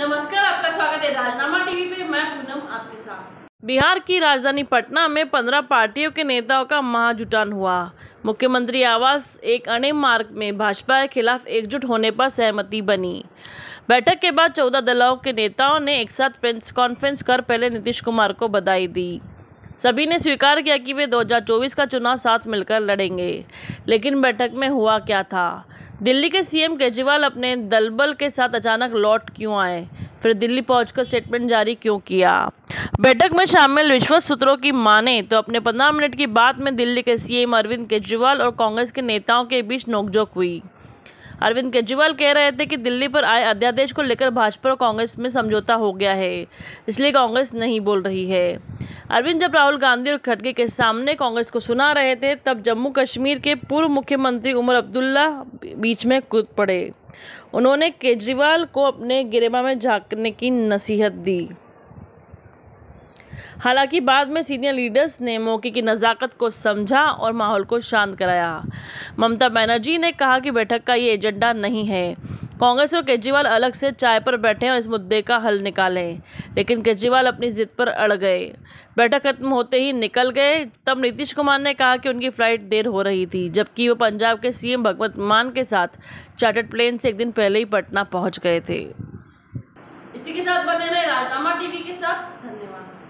नमस्कार आपका स्वागत है राजनामा टीवी पे मैं पूनम आपके साथ बिहार की राजधानी पटना में पंद्रह पार्टियों के नेताओं का महाजुटान हुआ मुख्यमंत्री आवास एक अणे मार्ग में भाजपा के खिलाफ एकजुट होने पर सहमति बनी बैठक के बाद चौदह दलों के नेताओं ने एक साथ प्रेस कॉन्फ्रेंस कर पहले नीतीश कुमार को बधाई दी सभी ने स्वीकार किया कि वे 2024 का चुनाव साथ मिलकर लड़ेंगे लेकिन बैठक में हुआ क्या था दिल्ली के सीएम केजरीवाल अपने दलबल के साथ अचानक लौट क्यों आए फिर दिल्ली पहुंचकर स्टेटमेंट जारी क्यों किया बैठक में शामिल विश्वस्त सूत्रों की माने तो अपने पंद्रह मिनट की बात में दिल्ली के सीएम अरविंद केजरीवाल और कांग्रेस के नेताओं के बीच नोकझोंक हुई अरविंद केजरीवाल कह रहे थे कि दिल्ली पर आए अध्यादेश को लेकर भाजपा और कांग्रेस में समझौता हो गया है इसलिए कांग्रेस नहीं बोल रही है अरविंद जब राहुल गांधी और खड़गे के सामने कांग्रेस को सुना रहे थे तब जम्मू कश्मीर के पूर्व मुख्यमंत्री उमर अब्दुल्ला बीच में कूद पड़े उन्होंने केजरीवाल को अपने गिरेबा में झाँकने की नसीहत दी हालांकि बाद में सीनियर लीडर्स ने मौके की नज़ाकत को समझा और माहौल को शांत कराया ममता बनर्जी ने कहा कि बैठक का ये एजेंडा नहीं है कांग्रेस और केजरीवाल अलग से चाय पर बैठे और इस मुद्दे का हल निकालें लेकिन केजरीवाल अपनी जिद पर अड़ गए बैठक खत्म होते ही निकल गए तब नीतीश कुमार ने कहा कि उनकी फ्लाइट देर हो रही थी जबकि वो पंजाब के सीएम भगवंत मान के साथ चार्टर्ड प्लेन से एक दिन पहले ही पटना पहुंच गए थे इसी के साथ बने रहे राजनामा टीवी के साथ धन्यवाद